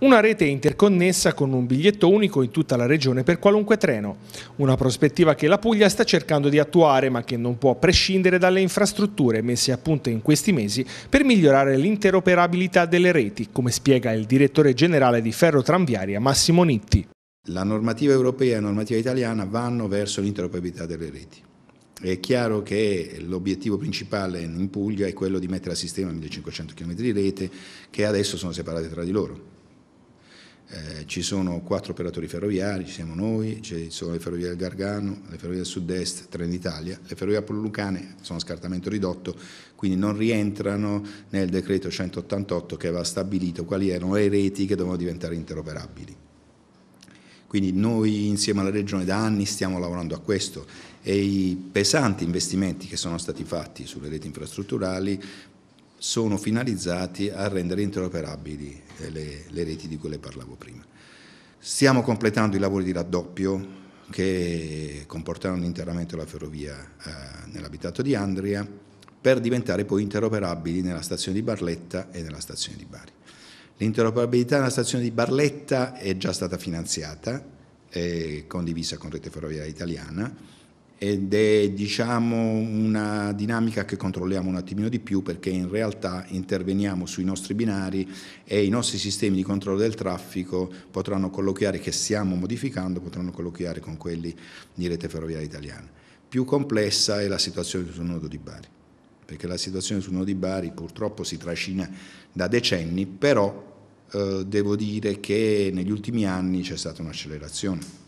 Una rete interconnessa con un biglietto unico in tutta la regione per qualunque treno. Una prospettiva che la Puglia sta cercando di attuare ma che non può prescindere dalle infrastrutture messe a punto in questi mesi per migliorare l'interoperabilità delle reti, come spiega il direttore generale di Ferrotranviaria Massimo Nitti. La normativa europea e la normativa italiana vanno verso l'interoperabilità delle reti. È chiaro che l'obiettivo principale in Puglia è quello di mettere a sistema 1500 km di rete che adesso sono separate tra di loro eh, ci sono quattro operatori ferroviari, ci siamo noi, ci sono le ferrovie del Gargano, le ferrovie del sud-est, Trenitalia, le ferrovie apollucane sono a scartamento ridotto, quindi non rientrano nel decreto 188 che aveva stabilito quali erano le reti che dovevano diventare interoperabili. Quindi noi insieme alla Regione da anni stiamo lavorando a questo e i pesanti investimenti che sono stati fatti sulle reti infrastrutturali sono finalizzati a rendere interoperabili eh, le, le reti di cui le parlavo prima. Stiamo completando i lavori di raddoppio che comporteranno l'interramento della ferrovia eh, nell'abitato di Andria per diventare poi interoperabili nella stazione di Barletta e nella stazione di Bari. L'interoperabilità nella stazione di Barletta è già stata finanziata e condivisa con Rete Ferroviaria Italiana ed è diciamo, una dinamica che controlliamo un attimino di più perché in realtà interveniamo sui nostri binari e i nostri sistemi di controllo del traffico potranno colloquiare, che stiamo modificando, potranno colloquiare con quelli di rete ferroviaria italiana. Più complessa è la situazione sul nodo di Bari, perché la situazione sul nodo di Bari purtroppo si trascina da decenni, però eh, devo dire che negli ultimi anni c'è stata un'accelerazione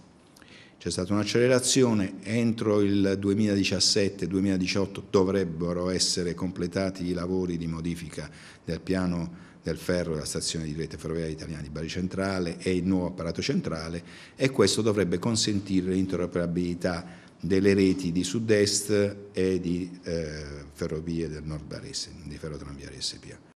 c'è stata un'accelerazione, entro il 2017-2018 dovrebbero essere completati i lavori di modifica del piano del ferro della stazione di rete ferroviaria italiana di Bari Centrale e il nuovo apparato centrale e questo dovrebbe consentire l'interoperabilità delle reti di sud-est e di eh, ferrovie del nord barese, di ferrotramvia SPA.